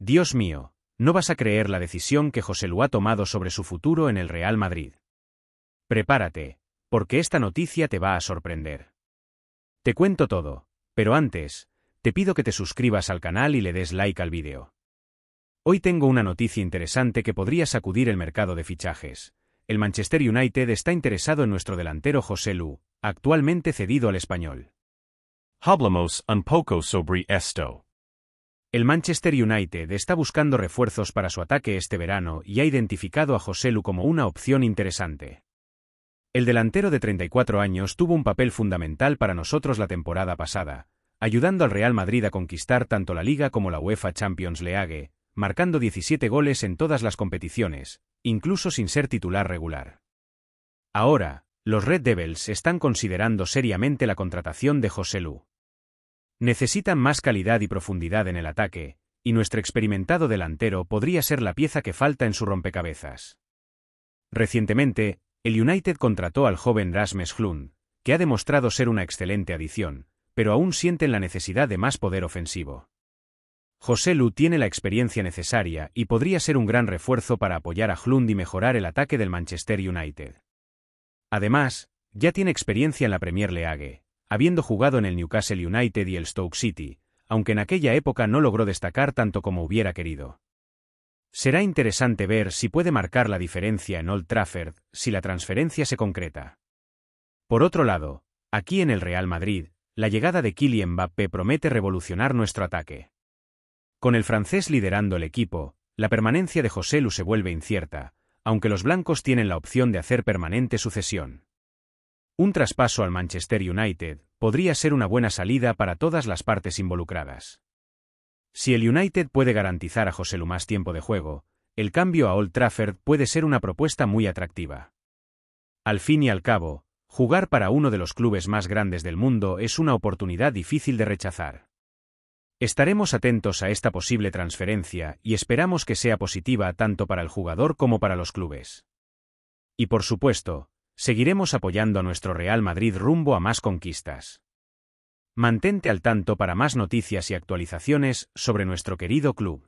Dios mío, no vas a creer la decisión que José Lu ha tomado sobre su futuro en el Real Madrid. Prepárate, porque esta noticia te va a sorprender. Te cuento todo, pero antes, te pido que te suscribas al canal y le des like al vídeo. Hoy tengo una noticia interesante que podría sacudir el mercado de fichajes. El Manchester United está interesado en nuestro delantero José Lu, actualmente cedido al español. Hablamos un poco sobre esto. El Manchester United está buscando refuerzos para su ataque este verano y ha identificado a Lu como una opción interesante. El delantero de 34 años tuvo un papel fundamental para nosotros la temporada pasada, ayudando al Real Madrid a conquistar tanto la Liga como la UEFA Champions League, marcando 17 goles en todas las competiciones, incluso sin ser titular regular. Ahora, los Red Devils están considerando seriamente la contratación de José Lu. Necesitan más calidad y profundidad en el ataque, y nuestro experimentado delantero podría ser la pieza que falta en su rompecabezas. Recientemente, el United contrató al joven Rasmus Hlund, que ha demostrado ser una excelente adición, pero aún sienten la necesidad de más poder ofensivo. José Lu tiene la experiencia necesaria y podría ser un gran refuerzo para apoyar a Hlund y mejorar el ataque del Manchester United. Además, ya tiene experiencia en la Premier League, habiendo jugado en el Newcastle United y el Stoke City, aunque en aquella época no logró destacar tanto como hubiera querido. Será interesante ver si puede marcar la diferencia en Old Trafford si la transferencia se concreta. Por otro lado, aquí en el Real Madrid, la llegada de Kylian Mbappé promete revolucionar nuestro ataque. Con el francés liderando el equipo, la permanencia de José Lu se vuelve incierta, aunque los blancos tienen la opción de hacer permanente sucesión. Un traspaso al Manchester United podría ser una buena salida para todas las partes involucradas. Si el United puede garantizar a Joselu más tiempo de juego, el cambio a Old Trafford puede ser una propuesta muy atractiva. Al fin y al cabo, jugar para uno de los clubes más grandes del mundo es una oportunidad difícil de rechazar. Estaremos atentos a esta posible transferencia y esperamos que sea positiva tanto para el jugador como para los clubes. Y por supuesto, Seguiremos apoyando a nuestro Real Madrid rumbo a más conquistas. Mantente al tanto para más noticias y actualizaciones sobre nuestro querido club.